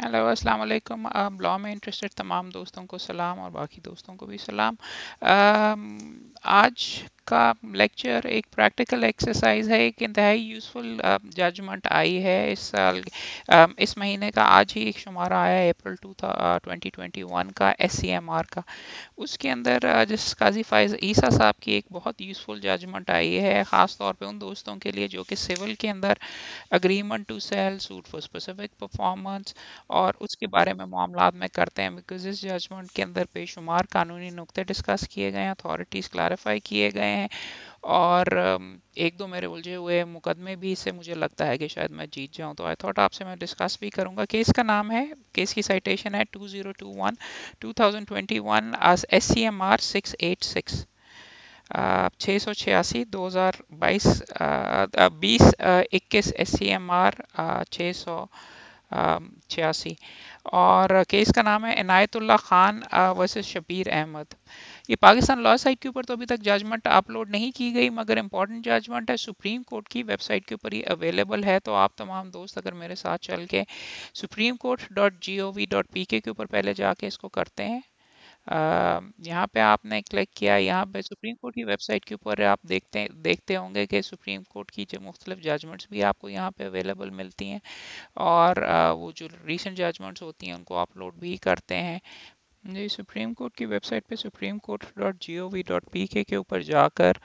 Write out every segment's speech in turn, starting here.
Hello अस्सलाम वालेकुम law में इंटरेस्टेड तमाम दोस्तों को सलाम और बाकी दोस्तों को भी सलाम um, आज का लेक्चर एक प्रैक्टिकल एक्सरसाइज है एक इंतहाई यूज़फुल जजमेंट um, आई है इस साल um, इस महीने का आज ही एक शुमार आया है April two twenty twenty one का एस e का उसके अंदर uh, जिस काजी फायज ईसा साहब की एक बहुत यूज़फुल जजमेंट आई है ख़ास तौर पे उन दोस्तों के लिए जो कि सिविल के अंदर agreement to sell suit for specific performance और उसके बारे में मामला में करते हैं बिकॉज इस जजमेंट के अंदर बेशुमार कानूनी नुकते डिस्कस किए गए अथॉरिटीज़ क्लारीफाई किए गए हैं और एक दो मेरे उलझे हुए मुकदमे भी इससे मुझे लगता है कि शायद मैं जीत जाऊं तो आई थॉट आपसे मैं डिस्कस भी करूंगा केस का नाम है केस की साइटेशन है 2021 2021 S C M R six eight six छः सौ छियासी दो हज़ार बाईस बीस इक्कीस एस सी एम आर छः सौ छियासी और केस का नाम है इनायतुल्ला खान वर्सेस शबीर अहमद ये पाकिस्तान लॉ साइट के ऊपर तो अभी तक जजमेंट अपलोड नहीं की गई मगर इंपॉर्टेंट जजमेंट है सुप्रीम कोर्ट की वेबसाइट के ऊपर ही अवेलेबल है तो आप तमाम दोस्त अगर मेरे साथ चल के supreme court dot G O V dot P के ऊपर पहले जाके इसको करते हैं यहाँ पे आपने क्लिक किया यहाँ पे सुप्रीम कोर्ट की वेबसाइट के ऊपर आप देखते देखते होंगे कि सुप्रीम कोर्ट की जो मुख्तलिफ जजमेंट्स भी आपको यहाँ पे अवेलेबल मिलती हैं और वो जो रिसेंट जजमेंट्स होती हैं उनको अपलोड भी करते हैं जी सुप्रीम कोर्ट की वेबसाइट पे supreme court dot G O V dot P K के ऊपर जाकर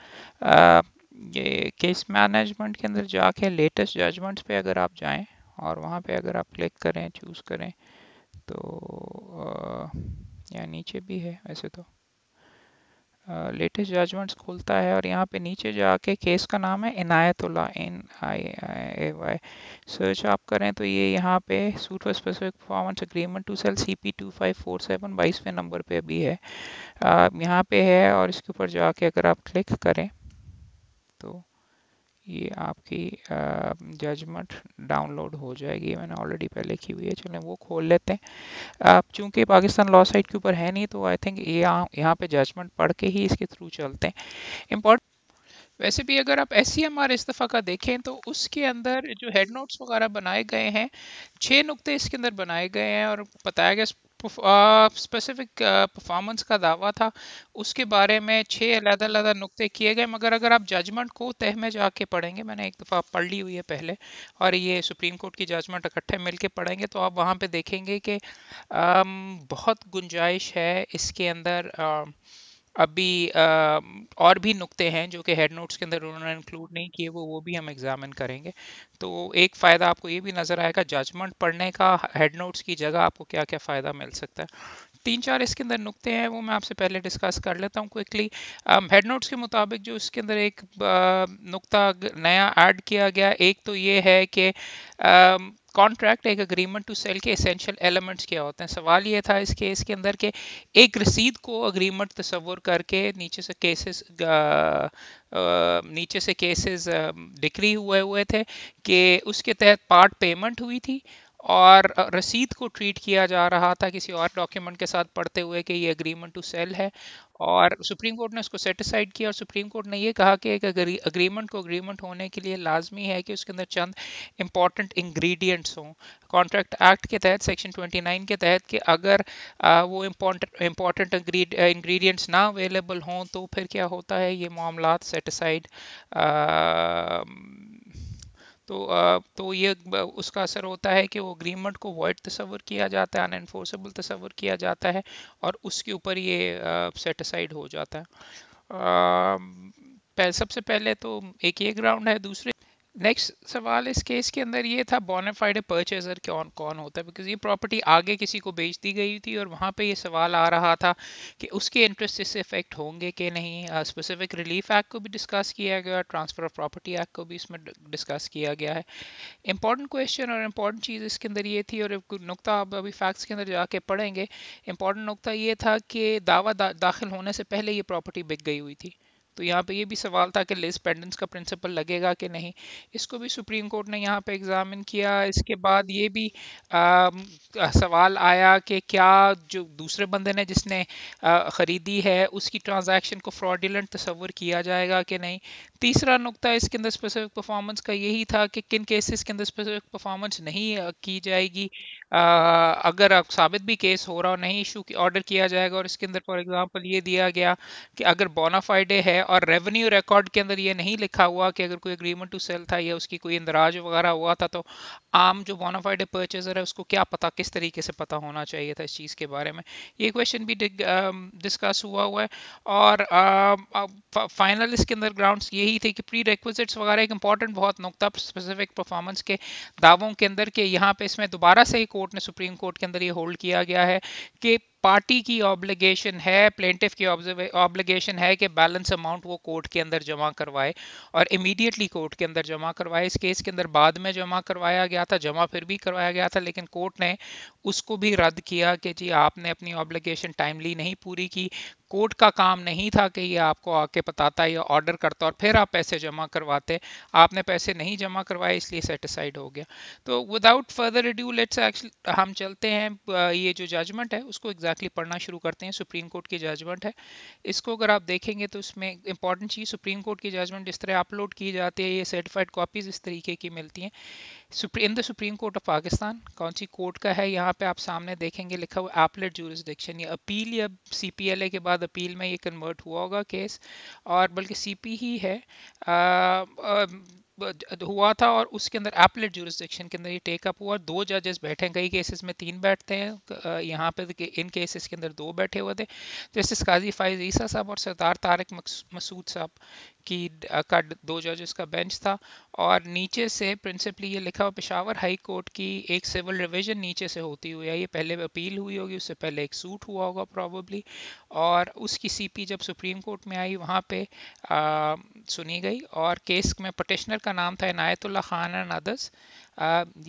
ये केस मैनेजमेंट के अंदर जाके लेटेस्ट जजमेंट्स पे अगर आप जाएं और वहाँ पे अगर आप क्लिक करें चूज़ करें तो आ, यहाँ नीचे भी है वैसे तो लेटेस्ट जजमेंट्स खुलता है और यहाँ पे नीचे जाके केस का नाम है Inayatullah N I A Y search आप करें तो ये यहाँ पे suit for specific performance agreement to sell C P two five four seven बाईसवें नंबर पे भी है यहाँ पे है और इसके ऊपर जाके अगर आप क्लिक करें तो ये आपकी जजमेंट डाउनलोड हो जाएगी मैंने ऑलरेडी पहले की हुई है चलें वो खोल लेते हैं आप चूँकि पाकिस्तान लॉ साइट के ऊपर है नहीं तो आई थिंक ये यह, यहाँ पे जजमेंट पढ़ के ही इसके थ्रू चलते हैं इम्पोर्ट वैसे भी अगर आप एस सी एम आर का देखें तो उसके अंदर जो हेड नोट्स वगैरह बनाए गए हैं छः नुकते इसके अंदर बनाए गए हैं और बताया गया स्पेसिफिक परफॉर्मेंस uh, uh, का दावा था उसके बारे में छः अलग अलग नुक्ते किए गए मगर अगर आप जजमेंट को तह में जाके पढ़ेंगे मैंने एक दफ़ा पढ़ ली हुई है पहले और ये सुप्रीम कोर्ट की जजमेंट इकट्ठे मिल के पढ़ेंगे तो आप वहाँ पर देखेंगे कि um, बहुत गुंजाइश है इसके अंदर uh, अभी और भी नुक्ते हैं जो कि हेड नोट्स के अंदर उन्होंने इंक्लूड नहीं किए वो वो भी हम एग्जामिन करेंगे तो एक फ़ायदा आपको ये भी नज़र आएगा जजमेंट पढ़ने का हेड नोट्स की जगह आपको क्या क्या फ़ायदा मिल सकता है तीन चार इसके अंदर नुकते हैं वो मैं आपसे पहले डिस्कस कर लेता हूँ क्विकली हेड नोट्स के मुताबिक जो इसके अंदर एक uh, नुकता नया ऐड किया गया एक तो ये है कि कॉन्ट्रैक्ट um, एक अग्रीमेंट टू सेल के एसेंशियल एलिमेंट्स क्या होते हैं सवाल ये था इस केस के अंदर के एक रसीद को अग्रीमेंट तस्वुर करके नीचे से केसेस uh, uh, नीचे से केसेस डिक्री um, हुए हुए थे कि उसके तहत पार्ट पेमेंट हुई थी और रसीद को ट्रीट किया जा रहा था किसी और डॉक्यूमेंट के साथ पढ़ते हुए कि ये अग्रीमेंट टू सेल है और सुप्रीम कोर्ट ने उसको सेटिसाइड किया और सुप्रीम कोर्ट ने ये कहा कि एक अग्रीमेंट को अग्रीमेंट होने के लिए लाजमी है कि उसके अंदर चंद इम्पॉर्टेंट इंग्रेडिएंट्स हों कॉन्ट्रैक्ट एक्ट के तहत सेक्शन 29 के तहत कि अगर आ, वो इम्पॉर्टेंट इंग्रेडिएंट्स ना अवेलेबल हों तो फिर क्या होता है ये मामला सेटिसाइड तो आ, तो ये उसका असर होता है कि वो अग्रीमेंट को वॉइड तस्वर किया जाता है अनएनफोर्सेबल तस्वर किया जाता है और उसके ऊपर ये सेटिसाइड हो जाता है आ, सबसे पहले तो एक ये ग्राउंड है दूसरे नेक्स्ट सवाल इस केस के अंदर ये था बोनाफाइड परचेजर कौन कौन होता है बिकॉज ये प्रॉपर्टी आगे किसी को बेच दी गई थी और वहाँ पे ये सवाल आ रहा था कि उसके इंटरेस्ट इससे इफेक्ट होंगे कि नहीं स्पेसिफिक रिलीफ एक्ट को भी डिस्कस किया गया ट्रांसफ़र ऑफ प्रॉपर्टी एक्ट को भी इसमें डिस्कस किया गया है इंपॉर्टेंट क्वेश्चन और इम्पॉर्टेंट चीज़ इसके अंदर ये थी और नुकता आप अभी फैक्ट्स के अंदर जाके पढ़ेंगे इंपॉर्टेंट नुकता ये था कि दावा दा, दाखिल होने से पहले ये प्रॉपर्टी बिक गई हुई थी तो यहाँ पे ये भी सवाल था कि लेस पेंडेंस का प्रिंसिपल लगेगा कि नहीं इसको भी सुप्रीम कोर्ट ने यहाँ पे एग्ज़ामिन किया इसके बाद ये भी आ, सवाल आया कि क्या जो दूसरे बंदे ने जिसने आ, ख़रीदी है उसकी ट्रांजैक्शन को फ्रॉडिलेंट तस्वर किया जाएगा कि नहीं तीसरा नुकता इसके अंदर स्पेसिफिक परफॉर्मेंस का यही था कि किन केसेस के अंदर स्पेसिफिक परफॉर्मेंस नहीं की जाएगी आ, अगर आप साबित भी केस हो रहा हो नहीं इशू ऑर्डर किया जाएगा और इसके अंदर फॉर एग्ज़ाम्पल ये दिया गया कि अगर बोनाफाइडे है और रेवेन्यू रिकॉर्ड के अंदर ये नहीं लिखा हुआ कि अगर कोई अग्रीमेंट टू सेल था या उसकी कोई इंदराज वगैरह हुआ था तो आम जो बोनाफाइड परचेजर है उसको क्या पता किस तरीके से पता होना चाहिए था इस चीज़ के बारे में ये क्वेश्चन भी डिस्कस हुआ हुआ है और फाइनल इसके अंदर ग्राउंड यही थे कि प्री रिक्वजिट्स वगैरह एक इंपॉर्टेंट बहुत नुकता स्पेसिफिक परफॉर्मेंस के दावों के अंदर के यहाँ पे इसमें दोबारा से ही कोर्ट ने सुप्रीम कोर्ट के अंदर ये होल्ड किया गया है कि पार्टी की ऑब्लिगेशन है प्लेंटिफ की ऑब्लिगेशन है कि बैलेंस अमाउंट वो कोर्ट के अंदर जमा करवाए और इमीडिएटली कोर्ट के अंदर जमा करवाए इस केस के अंदर बाद में जमा करवाया गया था जमा फिर भी करवाया गया था लेकिन कोर्ट ने उसको भी रद्द किया कि जी आपने अपनी ऑब्लिगेशन टाइमली नहीं पूरी की कोर्ट का काम नहीं था कि ये आपको आके बताता या ऑर्डर करता और फिर आप पैसे जमा करवाते आपने पैसे नहीं जमा करवाए इसलिए सेटिसाइड हो गया तो विदाउट फर्दर रिड्यू लेट्स हम चलते हैं ये जो जजमेंट है उसको एग्जैक्ट एग्जैक्टली पढ़ना शुरू करते हैं सुप्रीम कोर्ट की जजमेंट है इसको अगर आप देखेंगे तो इसमें इंपॉर्टेंट चीज़ सुप्रीम कोर्ट की जजमेंट जिस तरह अपलोड की जाती है ये सर्टिफाइड कॉपीज़ इस तरीके की मिलती हैं in the supreme court of Pakistan कौन सी कोर्ट का है यहाँ पे आप सामने देखेंगे लिखा हुआ एपलेट जूरिस्डिक्शन ये अपील या सी के बाद अपील में ये कन्वर्ट हुआ होगा केस और बल्कि सी ही है आ, आ, हुआ था और उसके अंदर एपलेट जूरिस्डिक्शन के अंदर ये टेकअप हुआ दो जजेस बैठे कई केसेस में तीन बैठते हैं यहाँ पे इन केसेस के अंदर दो बैठे हुए थे जस्टिस काजी फाइज ईसा साहब और सरदार तारक मसूद साहब की का दो जजेस का बेंच था और नीचे से प्रिंसिपली ये लिखा हुआ पिशावर हाई कोर्ट की एक सिविल रिवीजन नीचे से होती हुई है ये पहले अपील हुई होगी उससे पहले एक सूट हुआ होगा प्रॉबली और उसकी सीपी जब सुप्रीम कोर्ट में आई वहाँ पे आ, सुनी गई और केस में पटिशनर का नाम था इनायतुल्ला खान एंड अदर्स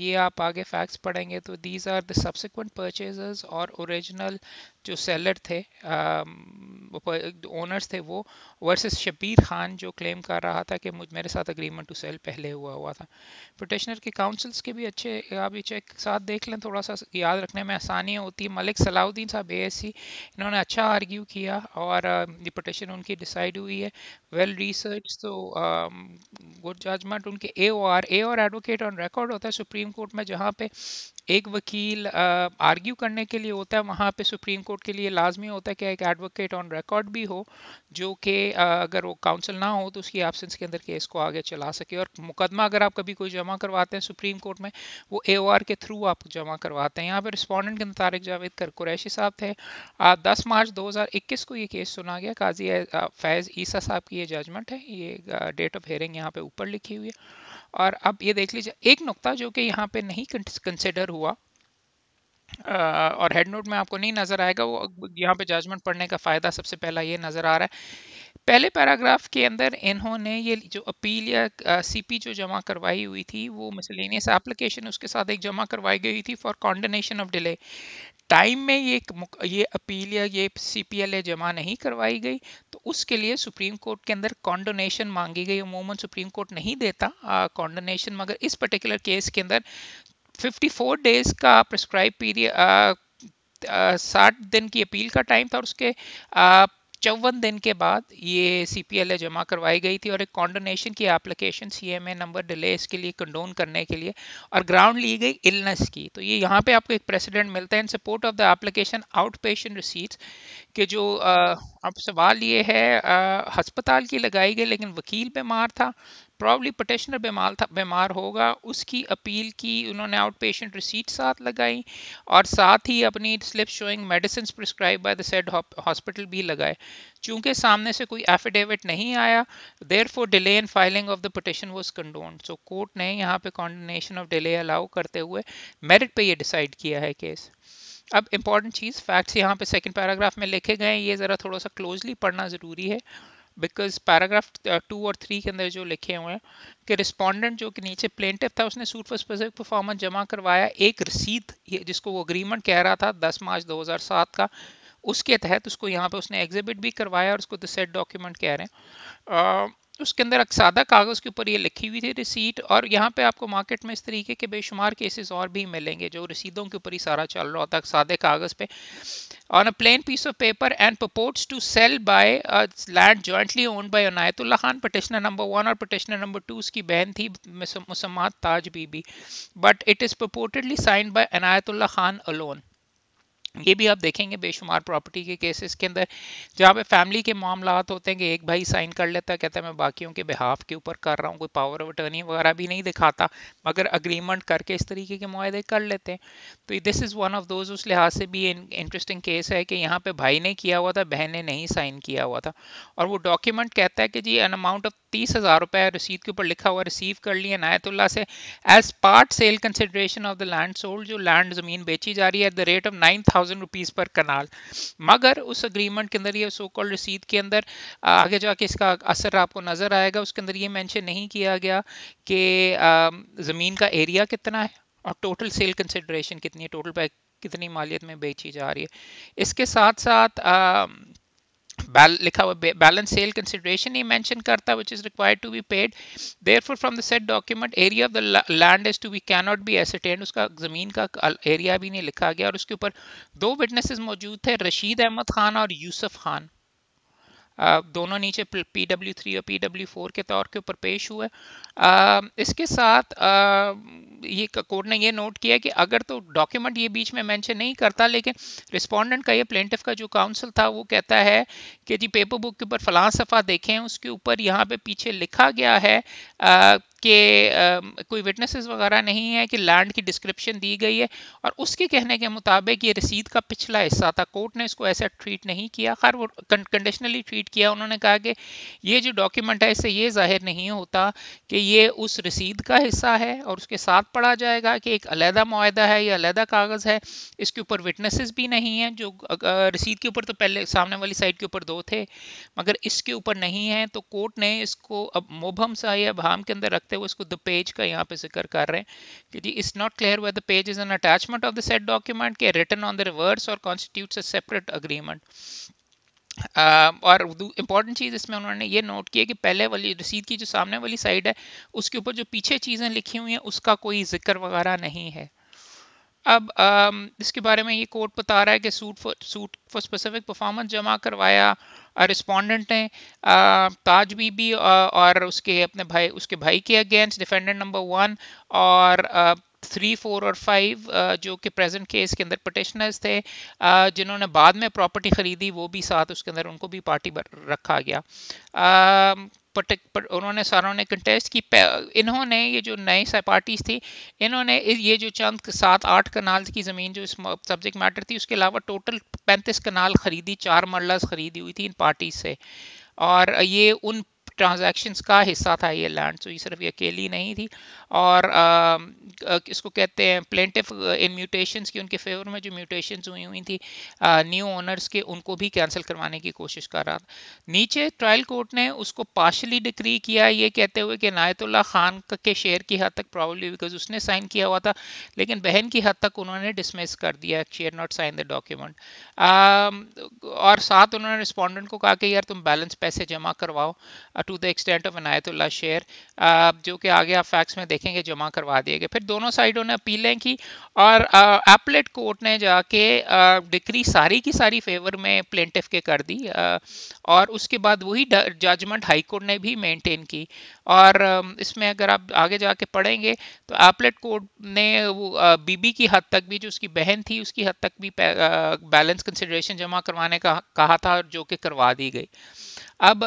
ये आप आगे फैक्ट्स पढ़ेंगे तो these are the subsequent purchases और ओरिजिनल जो सेलर थे ओनर्स um, थे वो वर्सेस शबीर खान जो क्लेम कर रहा था कि मेरे साथ अग्रीमेंट टू सेल पहले हुआ हुआ था प्रोटेशनर के काउंसिल्स के भी अच्छे आप ये चेक साथ देख लें थोड़ा सा याद रखने में आसानी होती है मलिक सलाउद्दीन साहब ए इन्होंने अच्छा आर्ग्यू किया और um, ये प्रोटेशन उनकी डिसाइड हुई है वेल रिसर्च तो गुड um, जजमेंट उनके ए ओ आर ए और एडवोकेट ऑन रिकॉर्ड होता है सुप्रीम कोर्ट में जहाँ पे एक वकील आर्ग्यू uh, करने के लिए होता है वहाँ पे सुप्रीम कोर्ट कोर्ट के लिए लाजमी होता है कि एक एडवोकेट ऑन रिकॉर्ड भी हो जो कि अगर वो काउंसिल ना हो तो उसकी एबसेंस के अंदर केस को आगे चला सके और मुकदमा अगर आप कभी कोई जमा करवाते हैं सुप्रीम कोर्ट में वो ए के थ्रू आप जमा करवाते हैं यहाँ पर रिस्पॉन्डेंट के मुतारक जावेद कर कुरैशी साहब थे दस मार्च 2021 को ये केस सुना गया काजी फैज़ ईसा साहब की ये जजमेंट है ये डेट ऑफ हेयरिंग यहाँ पे ऊपर लिखी हुई है और अब ये देख लीजिए एक नुकता जो कि यहाँ पे नहीं कंसिडर हुआ और हेड नोट में आपको नहीं नज़र आएगा वो यहाँ पे जजमेंट पढ़ने का फ़ायदा सबसे पहला ये नज़र आ रहा है पहले पैराग्राफ के अंदर इन्होंने ये जो अपील या सीपी जो जमा करवाई हुई थी वो मिसलिनियस एप्लीकेशन उसके साथ एक जमा करवाई गई थी for condonation of delay time में ये ये अपील या ये सी जमा नहीं करवाई गई तो उसके लिए सुप्रीम कोर्ट के अंदर कॉन्डोनेशन मांगी गई अमूमन सुप्रीम कोर्ट नहीं देता कॉन्डोनेशन मगर इस पर्टिकुलर केस के अंदर 54 डेज का प्रिस्क्राइब पीरियड साठ दिन की अपील का टाइम था और उसके चौवन दिन के बाद ये सी पी जमा करवाई गई थी और एक कॉन्डोनेशन की application C M A number delays के लिए कंडोन करने के लिए और ग्राउंड ली गई इलनेस की तो ये यहाँ पे आपको एक प्रेसिडेंट मिलता है in support of the application out patient receipts के जो अब सवाल ये है हस्पताल की लगाई गई लेकिन वकील बीमार था प्रॉब्ली पटेशनर बीमार था बीमार होगा उसकी अपील की उन्होंने आउट पेशेंट रिसीट साथ लगाई और साथ ही अपनी slip showing medicine prescribe by the said hospital भी लगाए चूंकि सामने से कोई एफिडेविट नहीं आया therefore delay in filing of the petition was condoned so court ने यहाँ पे कॉन्डनेशन ऑफ डिले अलाउ करते हुए मेरिट पे ये डिसाइड किया है केस अब इंपॉर्टेंट चीज़ फैक्ट्स यहाँ पे सेकेंड पैराग्राफ में लिखे गए ये ज़रा थोड़ा सा क्लोजली पढ़ना ज़रूरी है बिकॉज पैराग्राफ टू और थ्री के अंदर जो लिखे हुए हैं कि रिस्पॉन्डेंट जो कि नीचे प्लेंटिव था उसने सूट फॉर स्पेसिफिक परफॉर्मेंस जमा करवाया एक रसीद जिसको वो अग्रीमेंट कह रहा था 10 मार्च 2007 का उसके तहत उसको यहाँ पे उसने एग्जिबिट भी करवाया और उसको द सेट डॉक्यूमेंट कह रहे हैं उसके अंदर अक्सादा कागज़ के ऊपर ये लिखी हुई थी रिसीट और यहाँ पे आपको मार्केट में इस तरीके के बेशुमार केसेस और भी मिलेंगे जो रसीदों के ऊपर ही सारा चल रहा होता है अक्सादे कागज़ पे on a plain piece of paper and purports to sell by land jointly own by Anayatullah Khan petitioner number one और पटिशनर नंबर टू उसकी बहन थी मुसम्मात ताज बीबी but it is purportedly sign by Anayatullah Khan alone ये भी आप देखेंगे बेशुमार प्रॉपर्टी के केसेस के अंदर जहाँ पे फैमिली के मामला होते हैं कि एक भाई साइन कर लेता है कहता है मैं बाकियों के बिहाफ के ऊपर कर रहा हूँ कोई पावर ऑफ अटर्नी वगैरह भी नहीं दिखाता मगर अग्रीमेंट करके इस तरीके के माहे कर लेते हैं तो this is one of those उस लिहाज से भी इंटरेस्टिंग केस है कि यहाँ पर भाई ने किया हुआ था बहन ने नहीं साइन किया हुआ था और वो डॉक्यूमेंट कहता है कि जी एन अमाउंट ऑफ तीस हज़ार रुपये रसीद के ऊपर लिखा हुआ रिसीव कर लिया नायतुल्ला से as part sale consideration of the land sold जो लैंड ज़मीन बेची जा रही है at the rate of nine thousand rupees per kanal मगर उस अग्रीमेंट के अंदर ये सो कॉल रसीद के अंदर आगे जाके इसका असर आपको नज़र आएगा उसके अंदर ये मैंशन नहीं किया गया कि ज़मीन का एरिया कितना है और टोटल सेल कंसिड्रेशन कितनी है टोटल पैक कितनी मालियत में बेची जा रही है इसके साथ साथ लिखा हुआ बैलेंस सेल कंसिडरेशन ही मेंशन करता है which is required to be paid therefore from the said document area of the land is to be can not be ascertain उसका जमीन का एरिया भी नहीं लिखा गया और उसके ऊपर दो विटनेसेस मौजूद थे रशीद अहमद खान और यूसुफ खान दोनों नीचे पी डब्ल्यू थ्री और पी डब्ल्यू फोर के तौर के ऊपर पेश हुए इसके साथ ये कोर्ट ने ये नोट किया कि अगर तो डॉक्यूमेंट ये बीच में मेंशन नहीं करता लेकिन रिस्पोंडेंट का ये प्लेंटिफ का जो काउंसिल था वो कहता है कि जी पेपर बुक के ऊपर फलां सफ़ा देखें उसके ऊपर यहाँ पे पीछे लिखा गया है कि कोई विटनेसेस वगैरह नहीं है कि लैंड की डिस्क्रिप्शन दी गई है और उसके कहने के मुताबिक ये रसीद का पिछला हिस्सा था कोर्ट ने इसको ऐसा ट्रीट नहीं किया खैर वो कंडीशनली ट्रीट किया उन्होंने कहा कि ये जो डॉक्यूमेंट है इससे ये जाहिर नहीं होता कि ये उस रसीद का हिस्सा है और उसके साथ पढ़ा जाएगा कि एक अलहदा माहा है या अलहदा कागज़ है इसके ऊपर विटनेसेस भी नहीं हैं जो रसीद के ऊपर तो पहले सामने वाली साइड के ऊपर दो थे मगर इसके ऊपर नहीं है तो कोर्ट ने इसको अब मुबहम सा या भाम के अंदर रखते करते हुए इसको द पेज का यहाँ पे जिक्र कर रहे हैं कि जी इट्स नॉट क्लियर वे the page is an attachment of the said document के रिटर्न ऑन द रिवर्स और constitutes a separate agreement Uh, और इम्पॉर्टेंट चीज़ इसमें उन्होंने ये नोट किया कि पहले वाली रसीद की जो सामने वाली साइड है उसके ऊपर जो पीछे चीज़ें लिखी हुई हैं उसका कोई जिक्र वगैरह नहीं है अब um, इसके बारे में ये कोर्ट बता रहा है कि suit for suit for specific performance जमा करवाया रिस्पोंडेंट ने ताज बीबी और उसके अपने भाई उसके भाई के अगेंस्ट डिफेंडेंट नंबर वन और थ्री फोर और फाइव जो कि प्रेजेंट केस के अंदर पटिशनर्स थे जिन्होंने बाद में प्रॉपर्टी खरीदी वो भी साथ उसके अंदर उनको भी पार्टी रखा गया पटक पर उन्होंने सारों ने कंटेस्ट की इन्होंने ये जो नए पार्टीज थी इन्होंने ये जो चंद सात आठ कनाल की ज़मीन जो इस सब्जेक्ट मैटर थी उसके अलावा टोटल पैंतीस कनाल खरीदी चार मरलाज खरीदी हुई थी इन पार्टीज से और ये उन ट्रांजेक्शन्स का हिस्सा था ये लैंड तो ये सिर्फ ये अकेली नहीं थी और इसको कहते हैं प्लेंटिफ इन म्यूटेशंस की उनके फेवर में जो म्यूटेशंस हुई हुई थी न्यू ओनर्स के उनको भी कैंसिल करवाने की कोशिश कर रहा था नीचे ट्रायल कोर्ट ने उसको पार्शली डिक्री किया ये कहते हुए कि नायतुल्ला खान के शेयर की हद तक प्रॉब्लली बिकॉज उसने साइन किया हुआ था लेकिन बहन की हद तक उन्होंने डिसमिस कर दिया share not sign the document और साथ उन्होंने रिस्पॉन्डेंट को कहा कि यार तुम बैलेंस पैसे जमा करवाओ to the extent of Anayatullah share जो कि आगे आप फैक्ट्स में देखें देखेंगे जमा करवा दिए गए फिर दोनों साइडों ने अपीलें की और एपलेट कोर्ट ने जाके डिक्री सारी की सारी फेवर में प्लेंटिफ के कर दी आ, और उसके बाद वही जजमेंट हाई कोर्ट ने भी मेंटेन की और इसमें अगर आप आगे जाके पढ़ेंगे तो एपलेट कोर्ट ने वो बीबी की हद तक भी जो उसकी बहन थी उसकी हद तक भी बैलेंस कंसिडरेशन जमा करवाने का कहा था जो कि करवा दी गई अब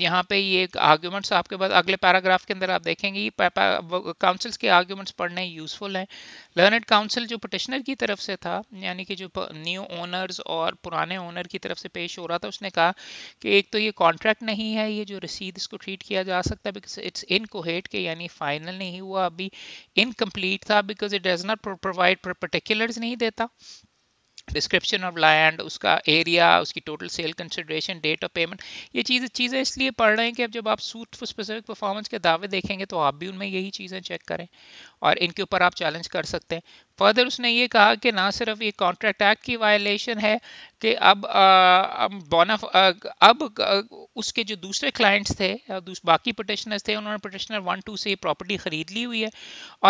यहाँ पे ये आर्ग्यूमेंट्स आपके पास अगले पैराग्राफ के अंदर आप देखेंगे काउंसिल्स के आर्ग्यूमेंट्स पढ़ने यूजफुल हैं लर्नड काउंसिल जो पटिशनर की तरफ से था यानी कि जो न्यू ओनर्स और पुराने ओनर की तरफ से पेश हो रहा था उसने कहा कि एक तो ये कॉन्ट्रैक्ट नहीं है ये जो रसीद इसको ट्रीट किया जा सकता है बिकॉज इट्स इनकोहेट के यानी फाइनल नहीं हुआ अभी इनकम्प्लीट था because it does not provide particulars नहीं देता डिस्क्रिप्शन ऑफ लैंड उसका एरिया उसकी total sale consideration date of payment ये चीज़ चीज़ें इसलिए पढ़ रहे हैं कि अब जब आप सूट स्पेसिफिक परफॉर्मेंस के दावे देखेंगे तो आप भी उनमें यही चीज़ें चेक करें और इनके ऊपर आप चैलेंज कर सकते हैं फर्दर उसने ये कहा कि ना सिर्फ ये कॉन्ट्रैक्ट एक्ट की वायलेशन है कि अब बोना अब उसके जो दूसरे क्लाइंट्स थे बाकी पटिशनर्स थे उन्होंने पटिशनर वन टू से प्रॉपर्टी ख़रीद ली हुई है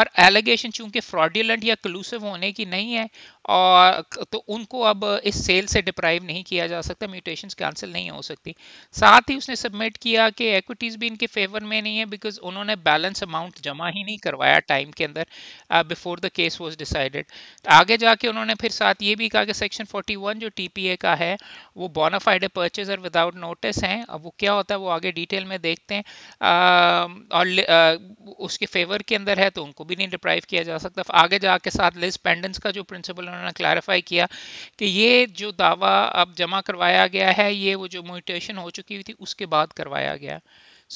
और एलिगेशन चूंकि फ्रॉडुलेंट या क्लूसिव होने की नहीं है और तो उनको अब इस सेल से डिप्राइव नहीं किया जा सकता म्यूटेशन कैंसिल नहीं हो सकती साथ ही उसने सबमिट किया कि एक्विटीज़ भी इनके फेवर में नहीं है बिकॉज उन्होंने बैलेंस अमाउंट जमा ही नहीं करवाया टाइम के अंदर before the case was dis decided तो आगे जाके उन्होंने फिर साथ ये भी कहा कि सेक्शन 41 जो टीपीए का है वो बोनाफाइड परचेजर विदाउट नोटिस हैं अब वो क्या होता है वो आगे डिटेल में देखते हैं आ, और आ, उसके फेवर के अंदर है तो उनको भी नहीं डिप्राइव किया जा सकता आगे जाके साथ लिस्ट पेंडेंस का जो प्रिंसिपल उन्होंने क्लैरिफाई किया कि ये जो दावा अब जमा करवाया गया है ये वो जो म्यूटेशन हो चुकी हुई थी उसके बाद करवाया गया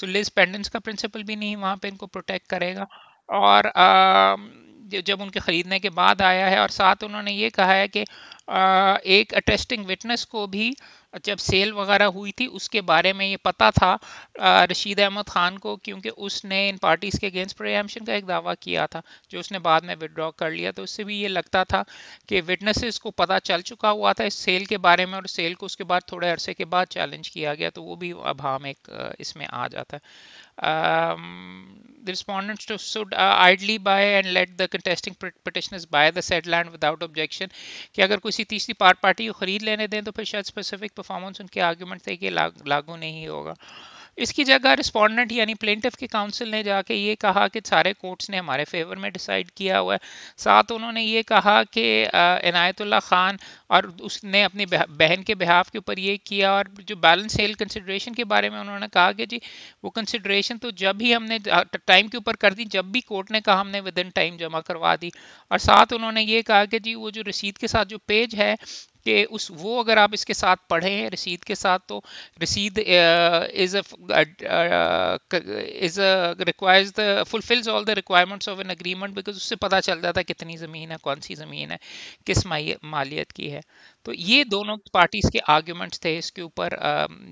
सो लिस्ट पेंडेंस का प्रिंसिपल भी नहीं वहाँ पर इनको प्रोटेक्ट करेगा और जब उनके ख़रीदने के बाद आया है और साथ उन्होंने ये कहा है कि एक अटेस्टिंग विटनेस को भी जब सेल वगैरह हुई थी उसके बारे में ये पता था रशीद अहमद ख़ान को क्योंकि उसने इन पार्टीज़ के अगेंस्ट प्रियम्पशन का एक दावा किया था जो उसने बाद में विड्रॉ कर लिया तो उससे भी ये लगता था कि विटनेसेस को पता चल चुका हुआ था इस सेल के बारे में और सेल को उसके बाद थोड़े अरसे के बाद चैलेंज किया गया तो वो भी अब हम एक इसमें आ जाता है the respondents to, should uh, idly buy and let the contesting petitioners buy the said land without objection ki कि अगर किसी तीसरी party ko khareed lene लेने to phir shayad specific performance unke argument se थे lagu nahi hoga uh, इसकी जगह respondent यानी plaintiff के काउंसिल ने जाके ये कहा कि सारे कोर्ट्स ने हमारे फेवर में डिसाइड किया हुआ है साथ उन्होंने ये कहा कि इनायतुल्ला खान और उसने अपनी बहन के बिहाफ के ऊपर ये किया और जो बैलेंस सेल कंसिड्रेशन के बारे में उन्होंने कहा कि जी वो कंसिड्रेशन तो जब ही हमने टाइम के ऊपर कर दी जब भी कोर्ट ने कहा हमने विद इन टाइम जमा करवा दी और साथ उन्होंने ये कहा कि जी वो जो रसीद के साथ जो पेज है कि उस वो अगर आप इसके साथ पढ़े हैं रसीद के साथ तो रसीद is is requires the fulfils all the requirements of an agreement because उससे पता चल जाता है कितनी ज़मीन है कौन सी ज़मीन है किस मालियत की है तो ये दोनों पार्टीज़ के आर्ग्यूमेंट्स थे इसके ऊपर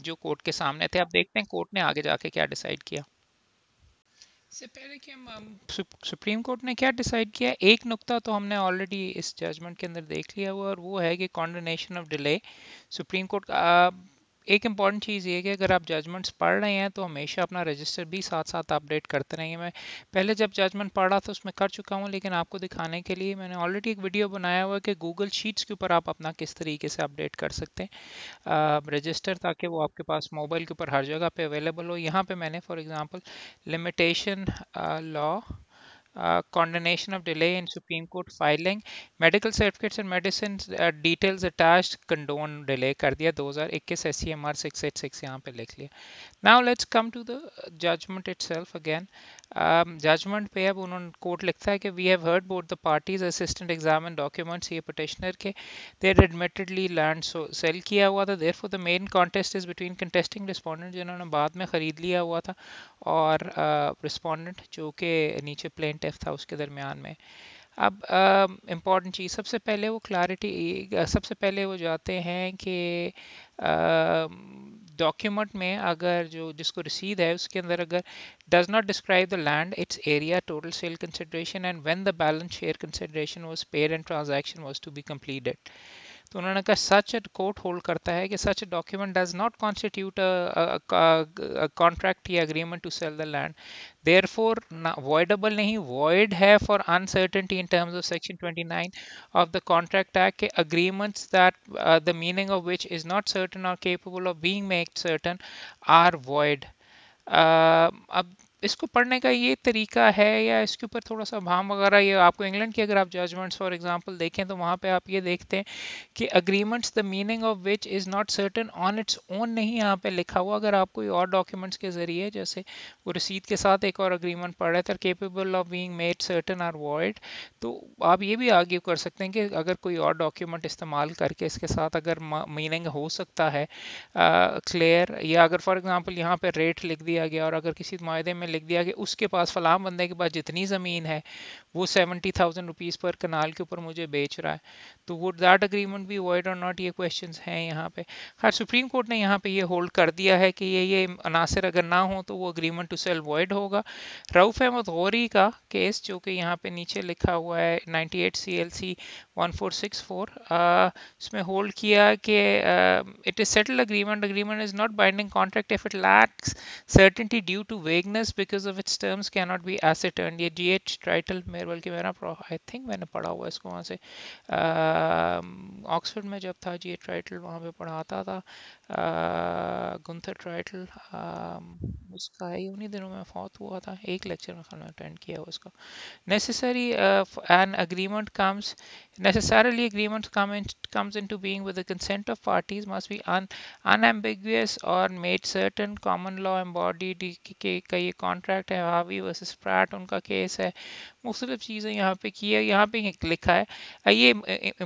जो कोर्ट के सामने थे आप देखते हैं कोर्ट ने आगे जाके क्या डिसाइड किया से पहले कि हम सुप्रीम कोर्ट ने क्या डिसाइड किया एक नुक्ता तो हमने ऑलरेडी इस जजमेंट के अंदर देख लिया हुआ और वो है कि condonation of delay supreme court का एक इम्पॉर्टेंट चीज़ ये कि अगर आप जजमेंट्स पढ़ रहे हैं तो हमेशा अपना रजिस्टर भी साथ साथ अपडेट करते रहेंगे मैं पहले जब जजमेंट पढ़ रहा था उसमें कर चुका हूँ लेकिन आपको दिखाने के लिए मैंने ऑलरेडी एक वीडियो बनाया हुआ है कि गूगल शीट्स के ऊपर आप अपना किस तरीके से अपडेट कर सकते हैं रजिस्टर ताकि वो आपके पास मोबाइल के ऊपर हर जगह पर अवेलेबल हो यहाँ पर मैंने for example limitation law Uh, condemnation condonation of delay in Supreme Court filing. Medical certificates and medicines uh, details attached condone delay कर दिया 2021 SCMR 686 यहाँ पे लिख लिया. Now let's come to the uh, judgment itself again. Judgment um, पे अब उन्होंने court लिखता है कि we have heard both the parties assistant examine documents ये पटिशनर के देर एडमिटेडली लैंड सेल किया हुआ था therefore the main contest is between contesting respondent जिन्होंने बाद में ख़रीद लिया हुआ था और रिस्पॉन्डेंट uh, जो कि नीचे प्लेन टेफ था उसके दरमियान में अब इम्पॉर्टेंट um, चीज़ सबसे पहले वो क्लैरिटी सबसे पहले वो जाते हैं कि um, डॉक्यूमेंट में अगर जो जिसको रिसीद है उसके अंदर अगर does not describe the land its area total sale consideration and when the balance share consideration was paid and transaction was to be completed तो उन्होंने कहा सच कोर्ट होल्ड करता है कि such document does not constitute contract या agreement to sell the land therefore voidable नहीं void है for uncertainty in terms of section 29 of the contract act के agreements that the meaning of which is not certain और capable of being make certain are void अब इसको पढ़ने का ये तरीका है या इसके ऊपर थोड़ा सा भाम वगैरह ये आपको इंग्लैंड की अगर आप जजमेंट्स फॉर एग्जांपल देखें तो वहाँ पे आप ये देखते हैं कि agreements the meaning of which is not certain on its own नहीं यहाँ पे लिखा हुआ अगर आप कोई और डॉक्यूमेंट्स के ज़रिए जैसे वो रसीद के साथ एक और अग्रीमेंट पढ़ रहे थे capable of being made certain are void तो आप ये भी आर्ग्यू कर सकते हैं कि अगर कोई और डॉक्यूमेंट इस्तेमाल करके इसके साथ अगर मीनिंग हो सकता है क्लियर या अगर फॉर एग्ज़ाम्पल यहाँ पर रेट लिख दिया गया और अगर किसी माहे में में लिख दिया कि उसके पास फलाम बंदे के पास जितनी ज़मीन है वो सेवेंटी थाउजेंड रुपीज़ पर कनाल के ऊपर मुझे बेच रहा है तो वो दैट अग्रीमेंट भी वॉइड और नॉट ये क्वेश्चन हैं यहाँ पे खैर सुप्रीम कोर्ट ने यहाँ पे ये होल्ड कर दिया है कि ये ये अनासर अगर ना हो तो वो अग्रीमेंट टू सेल वॉइड होगा रऊफ़ अहमद गौरी का केस जो कि यहाँ पे नीचे लिखा हुआ है ninety eight C L C one four six four उसमें होल्ड किया कि it is settle agreement agreement is not binding contract if it lacks certainty due to vagueness because of its terms cannot be ascertained. Yeh GH title mere bol ki mera pro I think maine padha hua isko wahan se Oxford mein jab tha GH title wahan pe padhata tha Gunther title uska hi unhi dinon mein fourth hua ek lecture mein khana attend kiya hua necessary an agreement comes necessarily agreement come comes into being with the consent of parties must be un, unambiguous or made certain common law embodied ki, ki, ki, contract है हावी versus Pratt उनका case है मुख्तलिफ चीज़ें यहाँ पे की है यहाँ पे लिखा है ये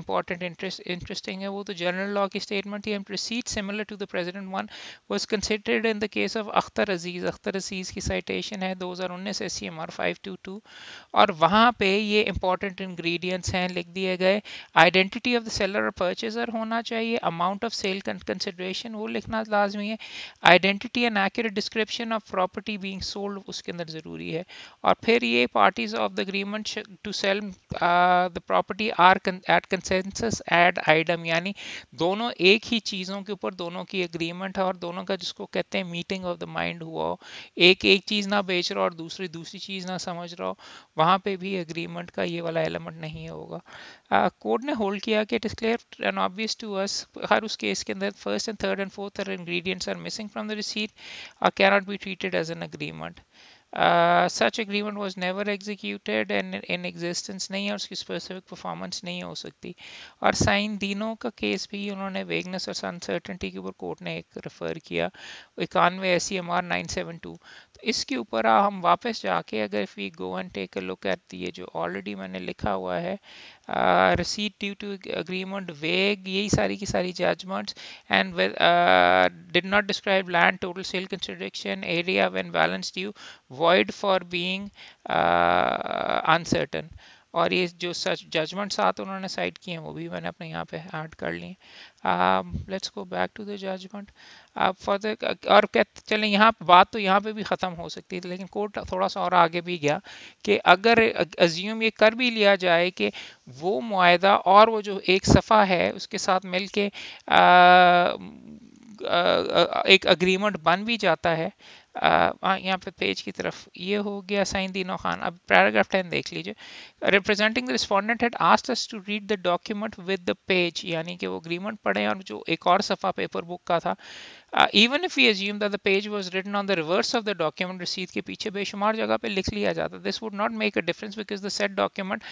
इंपॉर्टेंट इंटरेस्ट इंटरेस्टिंग है वो तो जनरल लॉ की स्टेटमेंट थी and proceed similar to the precedent one was considered in the case of Akhtar Aziz Akhtar Aziz की साइटेशन है दो हज़ार उन्नीस S C M R five two two और वहाँ पे ये इंपॉर्टेंट इन्ग्रीडियंट्स हैं लिख दिए गए आइडेंटिटी ऑफ द सेलर और परचेजर होना चाहिए अमाउंट ऑफ सेल कंसिडरेशन वो लिखना लाजमी है identity and accurate description of property being sold hold उसके अंदर ज़रूरी है और फिर ये parties of the agreement to sell the property are at consensus ad idem यानी दोनों एक ही चीज़ों के ऊपर दोनों की अग्रीमेंट है और दोनों का जिसको कहते हैं मीटिंग ऑफ द माइंड हुआ हो एक एक चीज़ ना बेच रहा और दूसरी दूसरी चीज़ ना समझ रहा हो वहाँ पे भी अग्रीमेंट का ये वाला एलिमेंट नहीं होगा कोड ने होल्ड किया कि it is clear and obvious to us हर उस केस के अंदर first and third and fourth ingredients are missing from the receipt और cannot be treated as an agreement such agreement was never executed and in existence नहीं है उसकी specific performance नहीं हो सकती और साइन दिनों का केस भी उन्होंने वेगनेस और अनसर्टनटी के ऊपर कोर्ट ने एक रेफ़र किया इक्यानवे S C M R nine seven two तो इसके ऊपर हम वापस जाके अगर we go and take a look at दिए जो ऑलरेडी मैंने लिखा हुआ है रसीद ड्यू टू अग्रीमेंट वेग यही सारी की सारी judgments and did not describe land total sale consideration area when balance due void for being uncertain और ये जो सच जजमेंट साथ उन्होंने साइड किए हैं वो भी मैंने अपने यहाँ पे ऐड कर लिए let's go back to the judgment आप फर्दर और क्या चलें यहाँ बात तो यहाँ पे भी ख़त्म हो सकती थी लेकिन कोर्ट थोड़ा सा और आगे भी गया कि अगर अज्यूम ये कर भी लिया जाए कि वो माह और वो जो एक सफ़ा है उसके साथ मिल के एक अग्रीमेंट बन भी जाता है यहाँ पे पेज की तरफ ये हो गया साइन दिनो खान अब पैराग्राफ टेन देख लीजिए representing the respondent had asked us to read the document with the page यानी कि वो अग्रीमेंट पढ़े और जो एक और सफ़ा पेपर बुक का था even if you assume the page was written on the reverse of the document रिसीद के पीछे बेशुमार जगह पे लिख लिया जाता this would not make a difference because the said document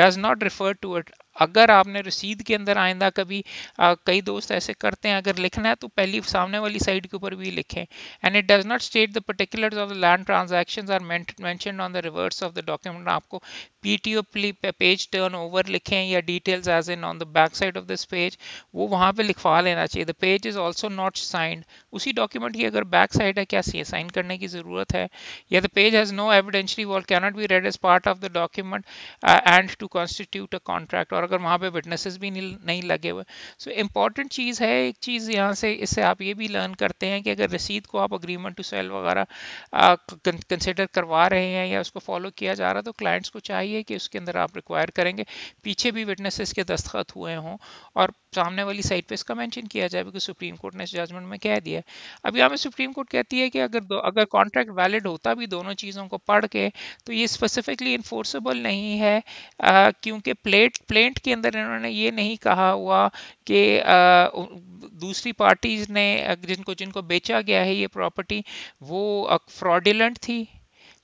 does not refer to it अगर आपने रसीद के अंदर आइंदा कभी आ, कई दोस्त ऐसे करते हैं अगर लिखना है तो पहली सामने वाली साइड के ऊपर भी लिखें and it does not state the particulars of the land transactions are mention on the reverse of the document आपको पीटीओ पेज टर्न ओवर लिखें या details as in on the back side of this page वो वहाँ पे लिखवा लेना चाहिए the page is also not signed उसी डॉक्यूमेंट की अगर बैक साइड है क्या साइन करने की ज़रूरत है या the page has no evidentially value cannot be read as part of the document and to constitute a contract और अगर वहाँ पे विटनेसेस भी नहीं लगे हुए सो इम्पॉर्टेंट चीज़ है एक चीज़ यहाँ से इससे आप ये भी लर्न करते हैं कि अगर रसीद को आप अग्रीमेंट टू सेल वगैरह कंसिडर uh, करवा रहे हैं या उसको फॉलो किया जा रहा है तो क्लाइंट्स को चाहिए चाहिए कि उसके अंदर आप रिक्वायर करेंगे पीछे भी विटनेसेस के दस्तखत हुए हों और सामने वाली साइड पे इसका मेंशन किया जाए क्योंकि सुप्रीम कोर्ट ने इस जजमेंट में कह दिया अब यहाँ पे सुप्रीम कोर्ट कहती है कि अगर अगर कॉन्ट्रैक्ट वैलिड होता भी दोनों चीज़ों को पढ़ के तो ये स्पेसिफिकली इन्फोर्सेबल नहीं है क्योंकि प्लेट प्लेंट के अंदर इन्होंने ये नहीं कहा हुआ कि दूसरी पार्टीज़ ने जिनको जिनको बेचा गया है ये प्रॉपर्टी वो फ्रॉडिलेंट थी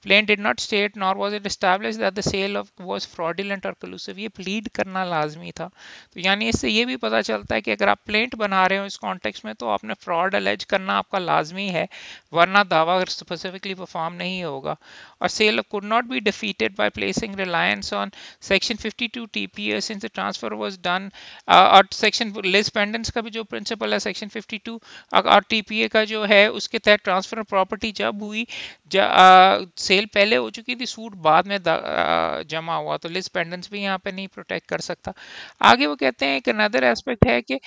plaint did not state nor was it establish that the sale of was fraudulent और कलूसिव ये प्लीड करना लाजमी था तो यानी इससे ये भी पता चलता है कि अगर आप प्लेंट बना रहे हो इस कॉन्टेक्स में तो आपने फ्रॉड अलेज करना आपका लाजमी है वरना दावा स्पेसिफिकली परफॉर्म नहीं होगा और sale could not be defeated by placing reliance on section fifty two T P since the transfer was done और सेक्शन लेस पेंडेंस का भी जो प्रिंसिपल है सेक्शन फिफ्टी टू और टी पी ए का जो है उसके तहत ट्रांसफर ऑफ प्रॉपर्टी जब हुई uh, सेल पहले हो चुकी थी सूट बाद में जमा हुआ तो लिस्ट पेंडेंस भी यहाँ पे नहीं प्रोटेक्ट कर सकता आगे वो कहते हैं एक अनदर एस्पेक्ट है कि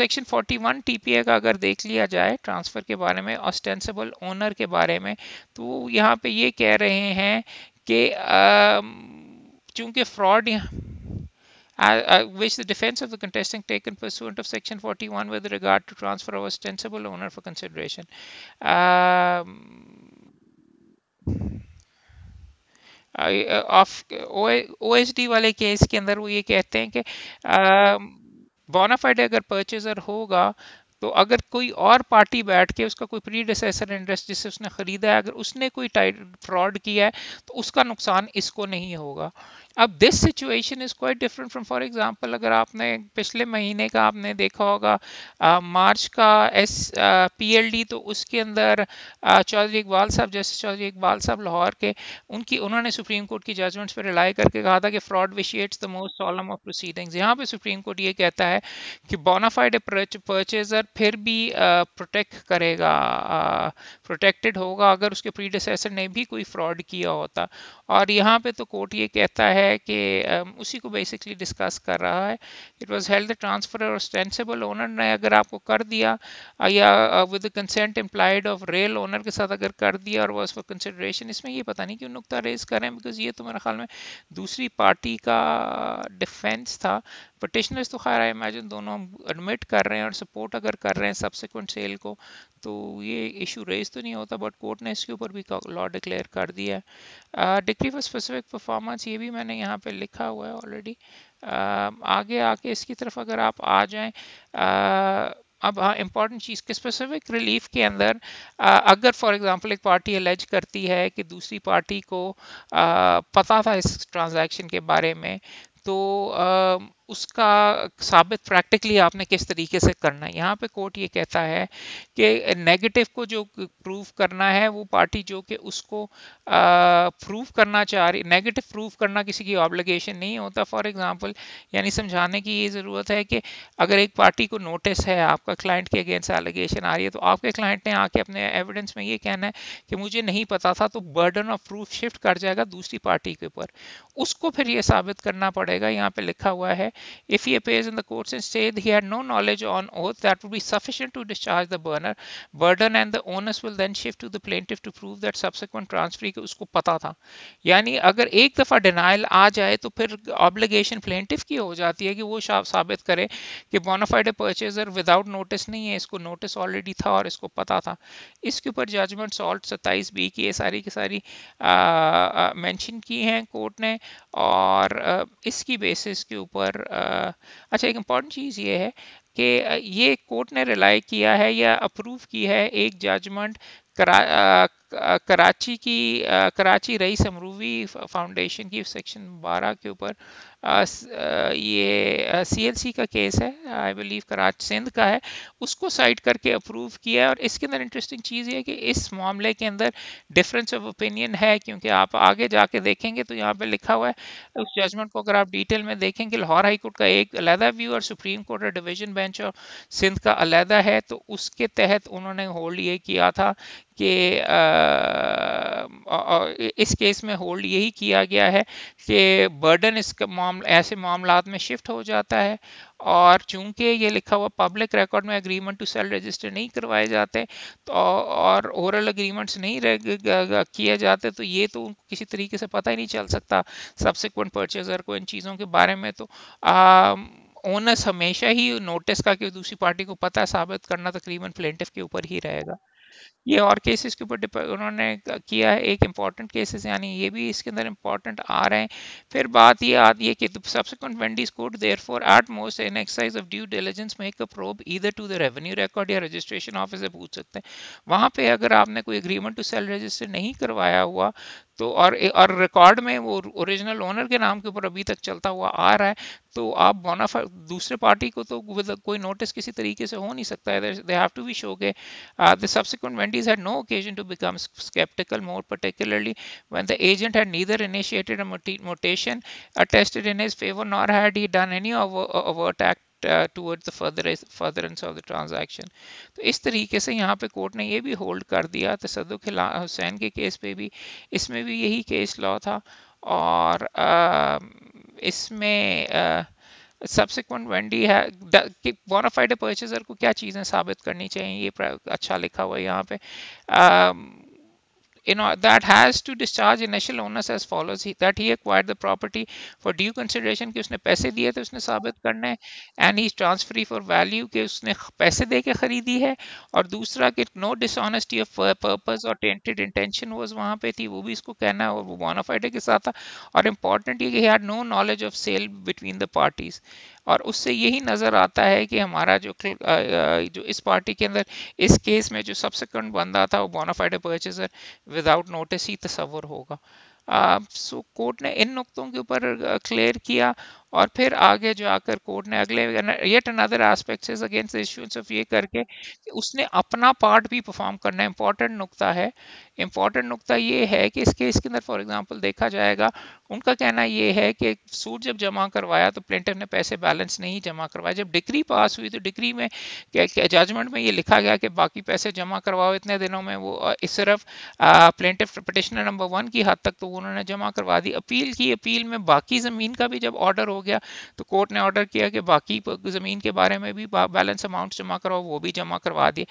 सेक्शन 41 वन ए का अगर देख लिया जाए ट्रांसफर के बारे में ऑस्टेंसिबल ओनर के बारे में तो यहाँ पे ये कह रहे हैं कि चूंकि fraud which the defence of the contesting taken taken pursuant of section 41 with regard to transfer of ostensible owner for of OSD वाले केस के अंदर वो ये कहते हैं कि बोनाफाइड अगर परचेजर होगा तो अगर कोई और पार्टी बैठ के उसका कोई प्री डिसेसर इंटरेस्ट जिससे उसने ख़रीदा है अगर उसने कोई फ्रॉड किया है तो उसका नुकसान इसको नहीं होगा अब this situation is quite different from for example अगर आपने पिछले महीने का आपने देखा होगा मार्च का एस पीएलडी तो उसके अंदर चौधरी इकबाल साहब जैसे चौधरी इकबाल साहब लाहौर के उनकी उन्होंने सुप्रीम कोर्ट की जजमेंट्स पर रिलाई करके कहा था कि fraud vitiates the most solemn of proceedings यहाँ पर सुप्रीम कोर्ट ये कहता है कि बोनाफाइड परचेजर फिर भी प्रोटेक्ट करेगा प्रोटेक्टेड होगा अगर उसके प्रीडिसेसर ने भी कोई फ्रॉड किया होता और यहाँ पर तो कोर्ट ये कहता है है कि um, उसी को बेसिकली डिस्कस कर रहा है it was held the transfer और स्टेंसिबल ओनर ने अगर आपको कर दिया या with consent implied of real owner के साथ अगर कर दिया और वॉज फॉर कंसिड्रेशन इसमें ये पता नहीं क्यों नुकता रेज करें बिकॉज ये तो मेरे ख्याल में दूसरी पार्टी का डिफेंस था पटिशनर्स तो खैर आई इमेजिन दोनों हम एडमिट कर रहे हैं और सपोर्ट अगर कर रहे हैं सबसिक्वेंट सेल को तो ये इशू रेज तो नहीं होता बट कोर्ट ने इसके ऊपर भी लॉ डिक्लेयर कर दिया है डिग्री फॉर स्पेसिफिक परफॉर्मेंस ये भी मैंने मैंने यहाँ पे लिखा हुआ है ऑलरेडी आगे आके इसकी तरफ अगर आप आ जाएं अब हाँ इंपॉर्टेंट चीज़ के स्पेसिफिक रिलीफ के अंदर आ, अगर फॉर एग्जांपल एक पार्टी अलेज करती है कि दूसरी पार्टी को आ, पता था इस ट्रांजैक्शन के बारे में तो आ, उसका साबित प्रैक्टिकली आपने किस तरीके से करना है यहाँ पे कोर्ट ये कहता है कि नेगेटिव को जो प्रूफ करना है वो पार्टी जो कि उसको प्रूफ करना चाह रही नेगेटिव प्रूफ करना किसी की ऑब्लिगेशन नहीं होता फॉर एग्जांपल यानी समझाने की ये ज़रूरत है कि अगर एक पार्टी को नोटिस है आपका क्लाइंट के अगेंस्ट एलिगेशन आ रही है तो आपके क्लाइंट ने आके अपने एविडेंस में ये कहना है कि मुझे नहीं पता था तो बर्डन ऑफ प्रूफ शिफ्ट कर जाएगा दूसरी पार्टी के ऊपर उसको फिर ये साबित करना पड़ेगा यहाँ पर लिखा हुआ है If he appears in the courts and says he had no knowledge on oath, that would be sufficient to discharge the burner burden and the onus will then shift to the plaintiff to prove that subsequent transferee को उसको पता था यानी अगर एक दफ़ा denial आ जाए तो फिर ऑब्लिगेशन प्लेंटिफ की हो जाती है कि वो साबित करे कि बोनाफाइड परचेजर विदाउट नोटिस नहीं है इसको नोटिस ऑलरेडी था और इसको पता था इसके ऊपर जजमेंट सॉल्ट सत्ताईस बी की ये सारी की सारी mention की हैं court ने और इसकी basis के ऊपर अच्छा एक इम्पॉर्टेंट चीज़ ये है कि ये कोर्ट ने रिलाई किया है या अप्रूव की है एक जजमेंट करा कराची की कराची रईस अमरूवी फाउंडेशन की सेक्शन बारह के ऊपर ये सीएलसी का केस है आई बिलीव कराची सिंध का है उसको साइड करके अप्रूव किया है और इसके अंदर इंटरेस्टिंग चीज़ ये कि इस मामले के अंदर डिफरेंस ऑफ ओपिनियन है क्योंकि आप आगे जाके देखेंगे तो यहाँ पे लिखा हुआ है उस जजमेंट को अगर आप डिटेल में देखेंगे लाहौर हाईकोर्ट का एक अलहदा व्यू और सुप्रीम कोर्ट और डिवीजन बेंच और सिंध का अलहदा है तो उसके तहत उन्होंने होल्ड ये किया था कि इस केस में होल्ड यही किया गया है कि बर्डन इस मामला ऐसे मामला में शिफ्ट हो जाता है और चूंकि ये लिखा हुआ पब्लिक रिकॉर्ड में अग्रीमेंट टू सेल रजिस्टर नहीं करवाए जाते तो और ओरल अग्रीमेंट्स नहीं किए जाते तो ये तो किसी तरीके से पता ही नहीं चल सकता सबसिक्वेंट परचेजर को इन चीज़ों के बारे में तो आ, ओनस हमेशा ही नोटिस का कि दूसरी पार्टी को पता साबित करना तकरीबन प्लेंटिफ के ऊपर ही रहेगा ये और केसेस के ऊपर उन्होंने किया है एक इम्पॉर्टेंट केसेस यानी ये भी इसके अंदर इम्पॉर्टेंट आ रहे हैं फिर बात ये आती है कि subsequent vendees could therefore at most in exercise of due diligence make a probe either to the revenue record या रजिस्ट्रेशन ऑफिस से पूछ सकते हैं वहाँ पे अगर आपने कोई अग्रीमेंट टू सेल रजिस्टर नहीं करवाया हुआ तो और और रिकॉर्ड में वो ओरिजिनल ओनर के नाम के ऊपर अभी तक चलता हुआ आ रहा है तो आप बोनाफा दूसरे पार्टी को तो कोई नोटिस किसी तरीके से हो नहीं सकता है they have to be show के the subsequent vendee authorities had no occasion to become skeptical, more particularly when the agent had neither initiated a mutation attested in his favor nor had he done any overt act towards the further furtherance of the transaction तो इस तरीके से यहाँ पे court ने ये भी hold कर दिया तसद हुसैन के केस पे भी इसमें भी यही केस लॉ था और इसमें सबसिक्वेंट वेंडी है बोनाफाइड पर्चेजर को क्या चीज़ें साबित करनी चाहिए ये अच्छा लिखा हुआ है यहाँ पे you know that has to discharge initial onus as follows he, that he acquired the property for due consideration कि उसने पैसे दिए थे उसने साबित करना है and he transferee for value कि उसने पैसे दे के खरीदी है और दूसरा कि नो डिसऑनेस्टी ऑफ पर्पस और टेंटेड इंटेंशन वो वहाँ पे थी वो भी इसको कहना है और वो बोनाफाइडे के साथ था और इम्पॉर्टेंट ये कि he had no knowledge of sale between the parties और उससे यही नज़र आता है कि हमारा जो जो इस पार्टी के अंदर इस केस में जो सबसे कंड बंदा था वो बोनाफाइड परचेजर विदाउट नोटिस ही तस्वर होगा सो कोर्ट ने इन नुकतों के ऊपर क्लियर किया और फिर आगे जो आकर कोर्ट ने अगले yet another aspect is against issues of ये करके कि उसने अपना पार्ट भी परफॉर्म करना इंपॉर्टेंट नुकता है इंपॉर्टेंट नुकता ये है कि इस केस के अंदर फॉर एग्जांपल देखा जाएगा उनका कहना ये है कि सूट जब जमा करवाया तो प्लेंटर ने पैसे बैलेंस नहीं जमा करवाया जब डिग्री पास हुई तो डिग्री में जजमेंट में ये लिखा गया कि बाकी पैसे जमा करवाओ इतने दिनों में वो सिर्फ प्लेंटिव पटिशनर नंबर वन की हद तक तो उन्होंने जमा करवा दी अपील की अपील में बाकी ज़मीन का भी जब ऑर्डर हो हो गया तो कोर्ट ने ऑर्डर किया कि बाकी जमीन के बारे में भी बैलेंस अमाउंट जमा करवाओ वो भी जमा करवा दिए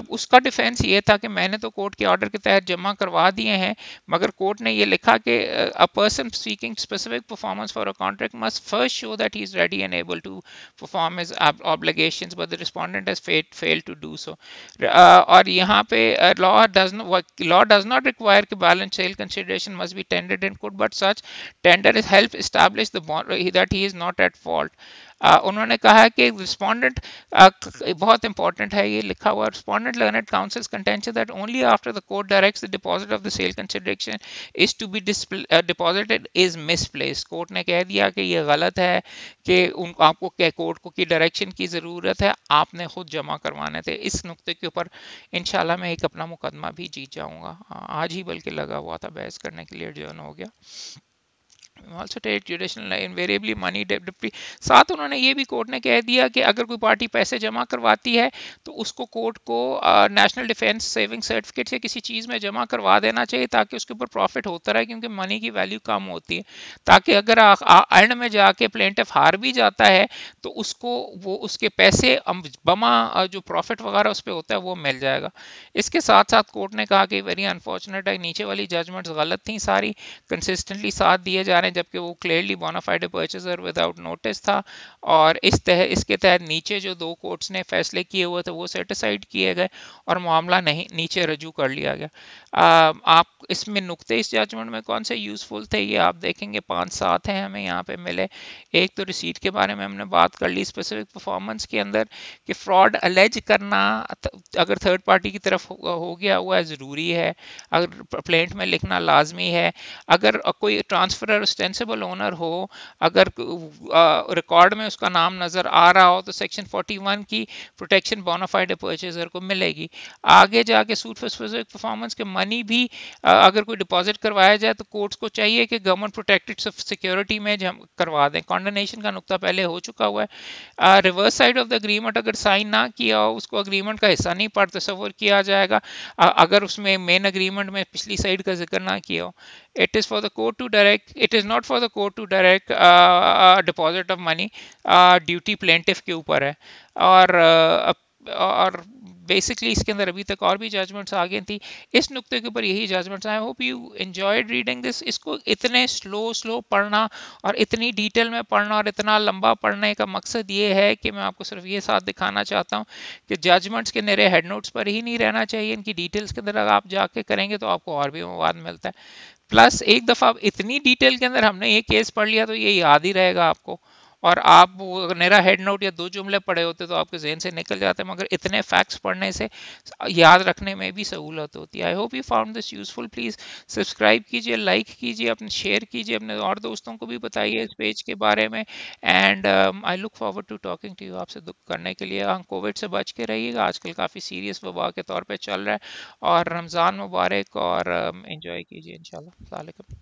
अब उसका डिफेंस ये था कि मैंने तो कोर्ट के ऑर्डर के तहत जमा करवा दिए हैं मगर कोर्ट ने यह लिखा कि a person speaking specific performance for a contract must first show that he is ready and able to perform his obligations but the respondent has failed to do so और यहां पे law law does not require कि balance sale consideration must be tendered in court but such tender is help establish the that he is not at fault उन्होंने कहा कि respondent uh, बहुत important है ये लिखा हुआ respondent learned counsel's contention that only after the court directs the deposit of the sale consideration is to be deposited is misplace court ने कह दिया कि ये गलत है कि उन आपको क्या कोर्ट को की डायरेक्शन की ज़रूरत है आपने खुद जमा करवाने थे इस नुकते के ऊपर इन मैं एक अपना मुकदमा भी जीत जाऊँगा आज ही बल्कि लगा हुआ था बहस करने के लिए जो हो गया also take judicial invariably money date साथ उन्होंने ये भी कोर्ट ने कह दिया कि अगर कोई पार्टी पैसे जमा करवाती है तो उसको कोर्ट को नेशनल डिफेंस सेविंग सर्टिफिकेट से किसी चीज़ में जमा करवा देना चाहिए ताकि उसके ऊपर प्रॉफिट होता रहे क्योंकि मनी की वैल्यू कम होती है ताकि अगर एंड में जाके प्लेंटिफ हार भी जाता है तो उसको वो उसके पैसे बमा जो प्रॉफिट वगैरह उस पर होता है वो मिल जाएगा इसके साथ साथ कोर्ट ने कहा कि वेरी अनफॉर्चुनेट है नीचे वाली जजमेंट्स गलत थी सारी कंसिस्टेंटली साथ दिए जा रहे है जबकि वो clearly bona fide purchaser without notice था और इस तह इसके तहत नीचे जो दो कोर्ट्स ने फैसले किए हुए थे वो सेटिसाइड किए गए और मामला नहीं नीचे रजू कर लिया गया Um, आप इसमें नुकते इस जजमेंट में कौन से यूज़फुल थे ये आप देखेंगे पांच सात हैं हमें यहाँ पे मिले एक तो रिसीट के बारे में हमने बात कर ली स्पेसिफिक परफॉर्मेंस के अंदर कि फ्रॉड अलेज करना अगर थर्ड पार्टी की तरफ हो गया हुआ है ज़रूरी है अगर प्लेट में लिखना लाजमी है अगर कोई ट्रांसफर स्टेंसिबल ओनर हो अगर रिकॉर्ड में उसका नाम नज़र आ रहा हो तो सेक्शन फोर्टी की प्रोटेक्शन बोनाफाइड परचेजर को मिलेगी आगे जाके सूट फॉर स्पेसिफिक परफॉर्मेंस के मनी भी अगर कोई डिपॉजिट करवाया जाए तो कोर्ट्स को चाहिए कि गवर्नमेंट प्रोटेक्टेड सिक्योरिटी में जम करवा दें कॉन्डनेशन का नुकता पहले हो चुका हुआ है reverse side of the agreement अगर साइन ना किया हो उसको अग्रीमेंट का हिस्सा नहीं पड़ तस्वर किया जाएगा अगर उसमें मेन अग्रीमेंट में पिछली साइड का जिक्र ना किया हो it is for the court to direct it is not for the court to direct deposit of money duty plaintiff के ऊपर है और uh, और बेसिकली इसके अंदर अभी तक और भी जजमेंट्स आ गई थी इस नुकते के ऊपर यही जजमेंट्स आए hope you enjoyed reading this इसको इतने स्लो स्लो पढ़ना और इतनी डिटेल में पढ़ना और इतना लंबा पढ़ने का मकसद ये है कि मैं आपको सिर्फ ये साथ दिखाना चाहता हूँ कि जजमेंट्स के मेरे हेड नोट्स पर ही नहीं रहना चाहिए इनकी डिटेल्स के अंदर अगर आप जाके करेंगे तो आपको और भी मवाद मिलता है प्लस एक दफ़ा इतनी डिटेल के अंदर हमने ये केस पढ़ लिया तो ये याद ही रहेगा आपको और आप मेरा हेड नोट या दो जुमले पढ़े होते तो आपके जहन से निकल जाते मगर इतने फैक्ट्स पढ़ने से याद रखने में भी सहूलत होती है I hope you found this useful please subscribe कीजिए लाइक कीजिए अपने शेयर कीजिए अपने और दोस्तों को भी बताइए इस पेज के बारे में and I look forward to talking to you आपसे दुख करने के लिए हम हाँ, कोविड से बच के रहिएगा आजकल काफ़ी सीरियस वबा के तौर पर चल रहा है और रमज़ान मुबारक और इन्जॉय um, कीजिए इन शाला